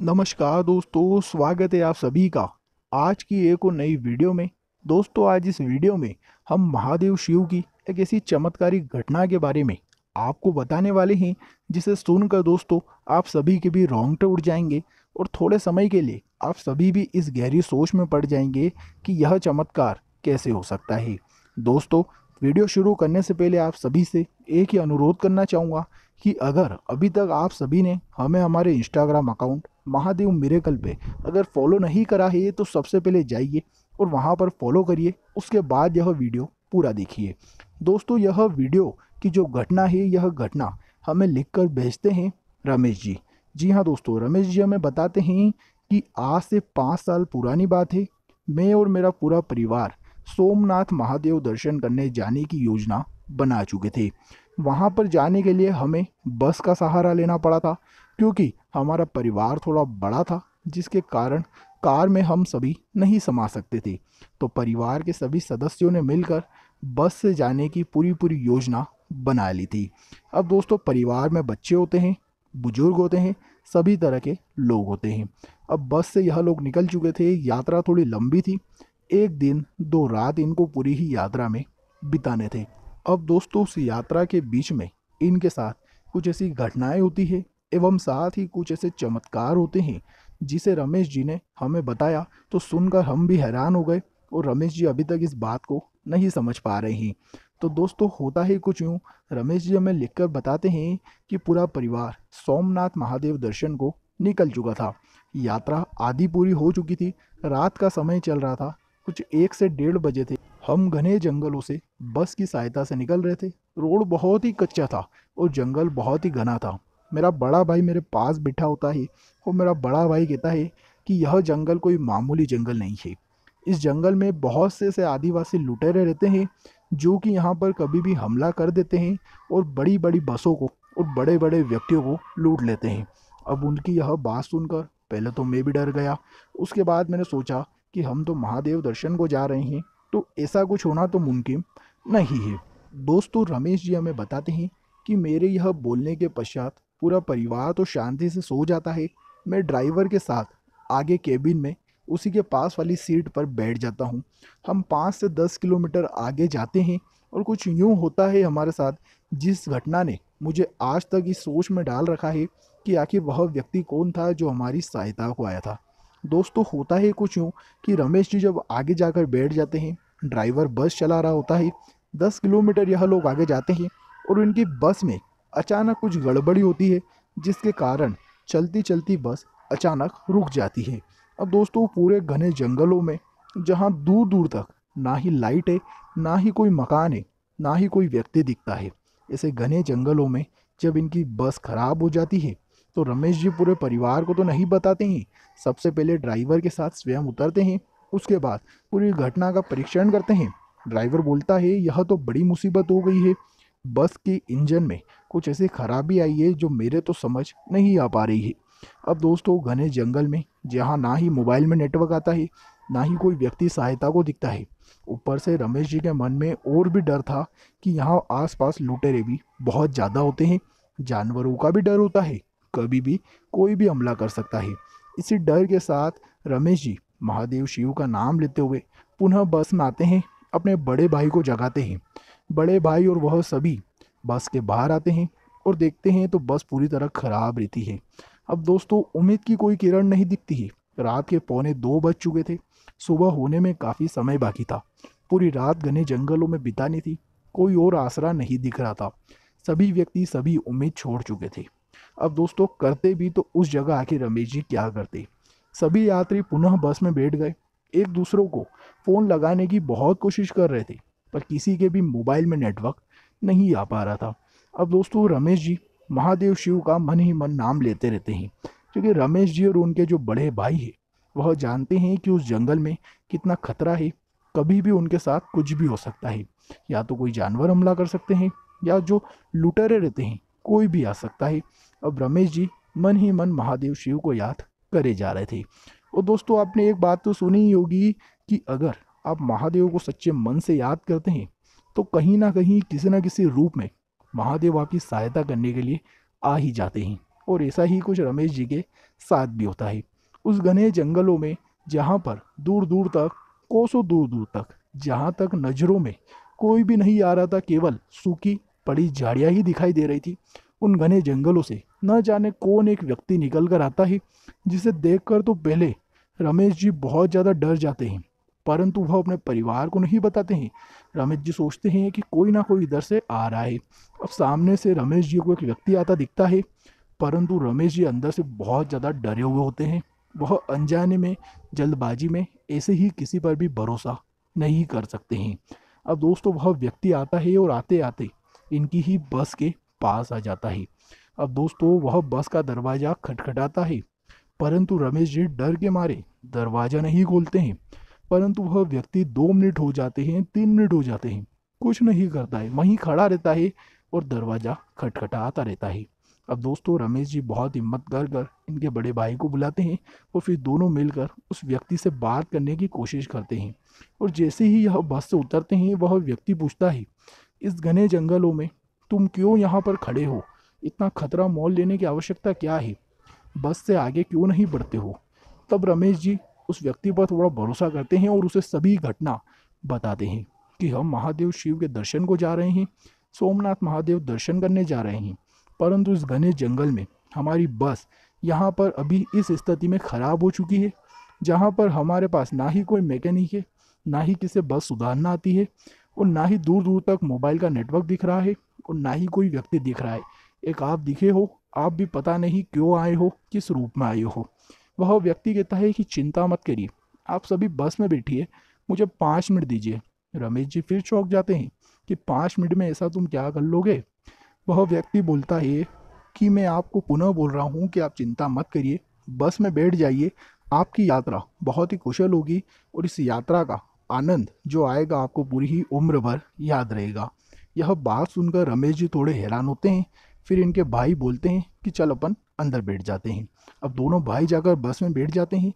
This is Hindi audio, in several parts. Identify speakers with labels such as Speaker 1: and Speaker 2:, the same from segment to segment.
Speaker 1: नमस्कार दोस्तों स्वागत है आप सभी का आज की एक और नई वीडियो में दोस्तों आज इस वीडियो में हम महादेव शिव की एक ऐसी चमत्कारी घटना के बारे में आपको बताने वाले हैं जिसे सुनकर दोस्तों आप सभी के भी रोंगटे उठ जाएंगे और थोड़े समय के लिए आप सभी भी इस गहरी सोच में पड़ जाएंगे कि यह चमत्कार कैसे हो सकता है दोस्तों वीडियो शुरू करने से पहले आप सभी से एक ही अनुरोध करना चाहूँगा कि अगर अभी तक आप सभी ने हमें हमारे इंस्टाग्राम अकाउंट महादेव मिरेकल पे अगर फॉलो नहीं करा है तो सबसे पहले जाइए और वहाँ पर फॉलो करिए उसके बाद यह वीडियो पूरा देखिए दोस्तों यह वीडियो की जो घटना है यह घटना हमें लिख कर भेजते हैं रमेश जी जी हाँ दोस्तों रमेश जी हमें बताते हैं कि आज से पाँच साल पुरानी बात है मैं और मेरा पूरा परिवार सोमनाथ महादेव दर्शन करने जाने की योजना बना चुके थे वहाँ पर जाने के लिए हमें बस का सहारा लेना पड़ा था क्योंकि हमारा परिवार थोड़ा बड़ा था जिसके कारण कार में हम सभी नहीं समा सकते थे तो परिवार के सभी सदस्यों ने मिलकर बस से जाने की पूरी पूरी योजना बना ली थी अब दोस्तों परिवार में बच्चे होते हैं बुजुर्ग होते हैं सभी तरह के लोग होते हैं अब बस से यह लोग निकल चुके थे यात्रा थोड़ी लंबी थी एक दिन दो रात इनको पूरी ही यात्रा में बिताने थे अब दोस्तों उस यात्रा के बीच में इनके साथ कुछ ऐसी घटनाएं होती है एवं साथ ही कुछ ऐसे चमत्कार होते हैं जिसे रमेश जी ने हमें बताया तो सुनकर हम भी हैरान हो गए और रमेश जी अभी तक इस बात को नहीं समझ पा रहे हैं तो दोस्तों होता ही कुछ यूँ रमेश जी हमें लिखकर बताते हैं कि पूरा परिवार सोमनाथ महादेव दर्शन को निकल चुका था यात्रा आधी पूरी हो चुकी थी रात का समय चल रहा था कुछ एक से डेढ़ बजे थे हम घने जंगलों से बस की सहायता से निकल रहे थे रोड बहुत ही कच्चा था और जंगल बहुत ही घना था मेरा बड़ा भाई मेरे पास बैठा होता है और मेरा बड़ा भाई कहता है कि यह जंगल कोई मामूली जंगल नहीं है इस जंगल में बहुत से से आदिवासी लुटेरे रहते हैं जो कि यहाँ पर कभी भी हमला कर देते हैं और बड़ी बड़ी बसों को और बड़े बड़े व्यक्तियों को लूट लेते हैं अब उनकी यह बात सुनकर पहले तो मैं भी डर गया उसके बाद मैंने सोचा कि हम तो महादेव दर्शन को जा रहे हैं तो ऐसा कुछ होना तो मुमकिन नहीं है दोस्तों रमेश जी हमें बताते हैं कि मेरे यह बोलने के पश्चात पूरा परिवार तो शांति से सो जाता है मैं ड्राइवर के साथ आगे केबिन में उसी के पास वाली सीट पर बैठ जाता हूँ हम पाँच से दस किलोमीटर आगे जाते हैं और कुछ यूँ होता है हमारे साथ जिस घटना ने मुझे आज तक इस सोच में डाल रखा है कि आखिर वह व्यक्ति कौन था जो हमारी सहायता को आया था दोस्तों तो होता है कुछ यूँ कि रमेश जी जब आगे जाकर बैठ जाते हैं ड्राइवर बस चला रहा होता है दस किलोमीटर यह लोग आगे जाते हैं और इनकी बस में अचानक कुछ गड़बड़ी होती है जिसके कारण चलती चलती बस अचानक रुक जाती है अब दोस्तों पूरे घने जंगलों में जहाँ दूर दूर तक ना ही लाइट है ना ही कोई मकान है ना ही कोई व्यक्ति दिखता है ऐसे घने जंगलों में जब इनकी बस खराब हो जाती है तो रमेश जी पूरे परिवार को तो नहीं बताते हैं सबसे पहले ड्राइवर के साथ स्वयं उतरते हैं उसके बाद पूरी घटना का परीक्षण करते हैं ड्राइवर बोलता है यह तो बड़ी मुसीबत हो गई है बस के इंजन में कुछ ऐसी खराबी आई है जो मेरे तो समझ नहीं आ पा रही है अब दोस्तों घने जंगल में जहाँ ना ही मोबाइल में नेटवर्क आता है ना ही कोई व्यक्ति सहायता को दिखता है ऊपर से रमेश जी के मन में और भी डर था कि यहाँ आसपास लुटेरे भी बहुत ज़्यादा होते हैं जानवरों का भी डर होता है कभी भी कोई भी हमला कर सकता है इसी डर के साथ रमेश जी महादेव शिव का नाम लेते हुए पुनः बस में आते हैं अपने बड़े भाई को जगाते हैं बड़े भाई और वह सभी बस के बाहर आते हैं और देखते हैं तो बस पूरी तरह खराब रहती है अब दोस्तों उम्मीद की कोई किरण नहीं दिखती है रात के पौने दो बज चुके थे सुबह होने में काफ़ी समय बाकी था पूरी रात घने जंगलों में बितानी थी कोई और आसरा नहीं दिख रहा था सभी व्यक्ति सभी उम्मीद छोड़ चुके थे अब दोस्तों करते भी तो उस जगह आके रमेश जी क्या करते सभी यात्री पुनः बस में बैठ गए एक दूसरों को फ़ोन लगाने की बहुत कोशिश कर रहे थे पर किसी के भी मोबाइल में नेटवर्क नहीं आ पा रहा था अब दोस्तों रमेश जी महादेव शिव का मन ही मन नाम लेते रहते हैं क्योंकि रमेश जी और उनके जो बड़े भाई हैं वह जानते हैं कि उस जंगल में कितना खतरा है कभी भी उनके साथ कुछ भी हो सकता है या तो कोई जानवर हमला कर सकते हैं या जो लुटेरे रहते हैं कोई भी आ सकता है अब रमेश जी मन ही मन महादेव शिव को याद करे जा रहे थे और दोस्तों आपने एक बात तो सुनी ही होगी कि अगर आप महादेव को सच्चे मन से याद करते हैं तो कहीं ना कहीं किसी ना किसी रूप में महादेव आपकी सहायता करने के लिए आ ही जाते हैं और ऐसा ही कुछ रमेश जी के साथ भी होता है उस घने जंगलों में जहाँ पर दूर दूर तक कोसों दूर दूर तक जहाँ तक नज़रों में कोई भी नहीं आ रहा था केवल सूखी पड़ी झाड़ियाँ ही दिखाई दे रही थी उन घने जंगलों से न जाने कौन एक व्यक्ति निकल कर आता है जिसे देखकर तो पहले रमेश जी बहुत ज़्यादा डर जाते हैं परंतु वह अपने परिवार को नहीं बताते हैं रमेश जी सोचते हैं कि कोई ना कोई इधर से आ रहा है अब सामने से रमेश जी को एक व्यक्ति आता दिखता है परंतु रमेश जी अंदर से बहुत ज़्यादा डरे हुए होते हैं वह अनजाने में जल्दबाजी में ऐसे ही किसी पर भी भरोसा नहीं कर सकते हैं अब दोस्तों वह व्यक्ति आता है और आते आते इनकी ही बस के पास आ जाता है अब दोस्तों वह बस का दरवाज़ा खटखटाता है परंतु रमेश जी डर के मारे दरवाज़ा नहीं खोलते हैं परंतु वह व्यक्ति दो मिनट हो जाते हैं तीन मिनट हो जाते हैं कुछ नहीं करता है वहीं खड़ा रहता है और दरवाज़ा खटखटाता रहता है अब दोस्तों रमेश जी बहुत हिम्मत कर कर इनके बड़े भाई को बुलाते हैं और फिर दोनों मिलकर उस व्यक्ति से बात करने की कोशिश करते हैं और जैसे ही यह बस से उतरते हैं वह व्यक्ति पूछता है इस घने जंगलों में तुम क्यों यहाँ पर खड़े हो इतना खतरा मोल लेने की आवश्यकता क्या है बस से आगे क्यों नहीं बढ़ते हो तब रमेश जी उस व्यक्ति पर थोड़ा भरोसा करते हैं और उसे सभी घटना बताते हैं कि हम महादेव शिव के दर्शन को जा रहे हैं सोमनाथ महादेव दर्शन करने जा रहे हैं परंतु इस घने जंगल में हमारी बस यहाँ पर अभी इस स्थिति में ख़राब हो चुकी है जहाँ पर हमारे पास ना ही कोई मैकेनिक है ना ही किसे बस सुधारना आती है और ना ही दूर दूर तक मोबाइल का नेटवर्क दिख रहा है और ना ही कोई व्यक्ति दिख रहा है एक आप दिखे हो आप भी पता नहीं क्यों आए हो किस रूप में आए हो वह व्यक्ति कहता है कि चिंता मत करिए आप सभी बस में बैठिए मुझे पाँच मिनट दीजिए रमेश जी फिर चौंक जाते हैं कि पाँच मिनट में ऐसा तुम क्या कर लोगे वह व्यक्ति बोलता है कि मैं आपको पुनः बोल रहा हूँ कि आप चिंता मत करिए बस में बैठ जाइए आपकी यात्रा बहुत ही कुशल होगी और इस यात्रा का आनंद जो आएगा आपको पूरी ही उम्र भर याद रहेगा यह बात सुनकर रमेश जी थोड़े हैरान होते हैं फिर इनके भाई बोलते हैं कि चल अपन अंदर बैठ जाते हैं अब दोनों भाई जाकर बस में बैठ जाते हैं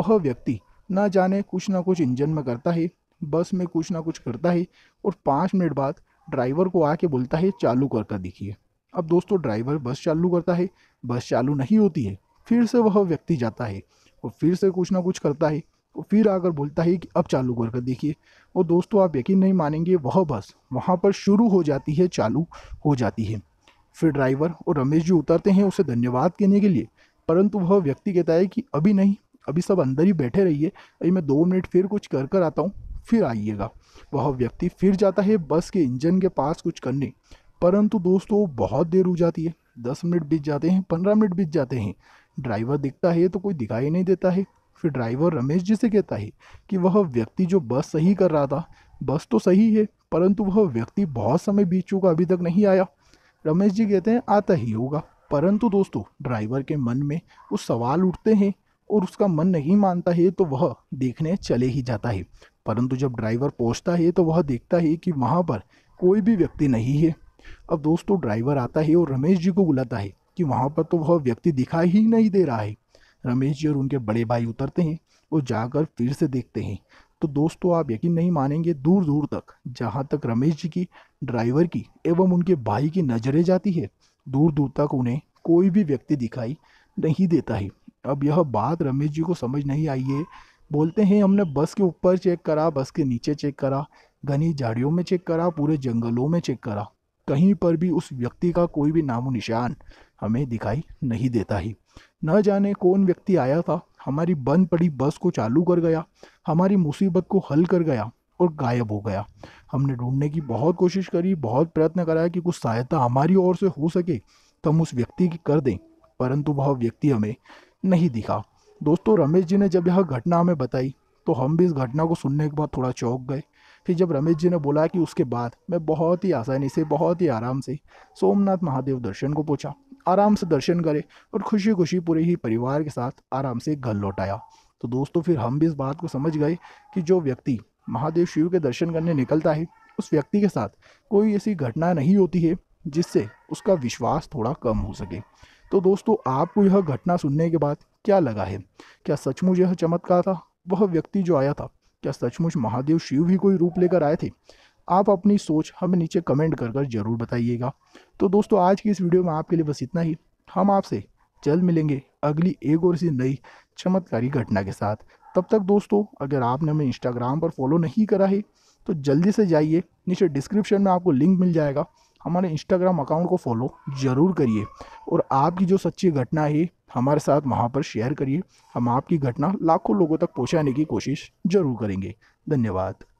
Speaker 1: वह व्यक्ति ना जाने कुछ ना कुछ इंजन में करता है बस में कुछ ना कुछ करता है और पाँच मिनट बाद ड्राइवर को आके बोलता है चालू कर कर दिखिए अब दोस्तों ड्राइवर बस चालू करता है बस चालू नहीं होती है फिर से वह व्यक्ति जाता है और फिर से कुछ ना कुछ करता है और फिर आकर बोलता है कि अब चालू कर कर देखिए और दोस्तों आप यकीन नहीं मानेंगे वह बस वहाँ पर शुरू हो जाती है चालू हो जाती है फिर ड्राइवर और रमेश जी उतरते हैं उसे धन्यवाद कहने के लिए परंतु वह व्यक्ति कहता है कि अभी नहीं अभी सब अंदर ही बैठे रहिए अभी मैं दो मिनट फिर कुछ कर कर आता हूँ फिर आइएगा वह व्यक्ति फिर जाता है बस के इंजन के पास कुछ करने परंतु दोस्तों बहुत देर हो जाती है दस मिनट बीत जाते हैं पंद्रह मिनट बीत जाते हैं ड्राइवर दिखता है तो कोई दिखाई नहीं देता है फिर ड्राइवर रमेश जी से कहता है कि वह व्यक्ति जो बस सही कर रहा था बस तो सही है परंतु वह व्यक्ति बहुत समय बीत चुका अभी तक नहीं आया रमेश जी कहते हैं आता ही होगा परंतु दोस्तों ड्राइवर के मन में कुछ सवाल उठते हैं और उसका मन नहीं मानता है तो वह देखने चले ही जाता है परंतु जब ड्राइवर पहुंचता है तो वह देखता है कि वहाँ पर कोई भी व्यक्ति नहीं है अब दोस्तों ड्राइवर आता है और रमेश जी को बुलाता है कि वहां पर तो वह व्यक्ति दिखाई ही नहीं दे रहा है रमेश जी और उनके बड़े भाई उतरते हैं और जाकर फिर से देखते हैं तो दोस्तों आप यकीन नहीं मानेंगे दूर दूर तक जहाँ तक रमेश जी की ड्राइवर की एवं उनके भाई की नज़रें जाती है दूर दूर तक उन्हें कोई भी व्यक्ति दिखाई नहीं देता है अब यह बात रमेश जी को समझ नहीं आई है बोलते हैं हमने बस के ऊपर चेक करा बस के नीचे चेक करा घनी झाड़ियों में चेक करा पूरे जंगलों में चेक करा कहीं पर भी उस व्यक्ति का कोई भी नामो निशान हमें दिखाई नहीं देता ही न जाने कौन व्यक्ति आया था हमारी बंद पड़ी बस को चालू कर गया हमारी मुसीबत को हल कर गया और गायब हो गया हमने ढूंढने की बहुत कोशिश करी बहुत प्रयत्न कराया कि कुछ सहायता हमारी ओर से हो सके तो हम उस व्यक्ति की कर दें परंतु वह व्यक्ति हमें नहीं दिखा दोस्तों रमेश जी ने जब यह घटना हमें बताई तो हम भी इस घटना को सुनने के बाद थोड़ा चौंक गए फिर जब रमेश जी ने बोला कि उसके बाद मैं बहुत ही आसानी से बहुत ही आराम से सोमनाथ महादेव दर्शन को पूछा आराम से दर्शन करे और खुशी खुशी पूरे ही परिवार के साथ आराम से घर लौट आया तो दोस्तों फिर हम भी इस बात को समझ गए कि जो व्यक्ति महादेव शिव के दर्शन करने निकलता है उस व्यक्ति के साथ कोई ऐसी घटना नहीं होती है जिससे उसका विश्वास थोड़ा कम हो सके तो दोस्तों आपको यह घटना सुनने के बाद क्या लगा है क्या सचमुच यह चमत्कार था वह व्यक्ति जो आया था क्या सचमुच महादेव शिव ही कोई रूप लेकर आए थे आप अपनी सोच हमें नीचे कमेंट कर कर ज़रूर बताइएगा तो दोस्तों आज की इस वीडियो में आपके लिए बस इतना ही हम आपसे जल्द मिलेंगे अगली एक और सी नई चमत्कारी घटना के साथ तब तक दोस्तों अगर आपने हमें इंस्टाग्राम पर फॉलो नहीं करा है तो जल्दी से जाइए नीचे डिस्क्रिप्शन में आपको लिंक मिल जाएगा हमारे इंस्टाग्राम अकाउंट को फॉलो ज़रूर करिए और आपकी जो सच्ची घटना है हमारे साथ वहाँ पर शेयर करिए हम आपकी घटना लाखों लोगों तक पहुँचाने की कोशिश ज़रूर करेंगे धन्यवाद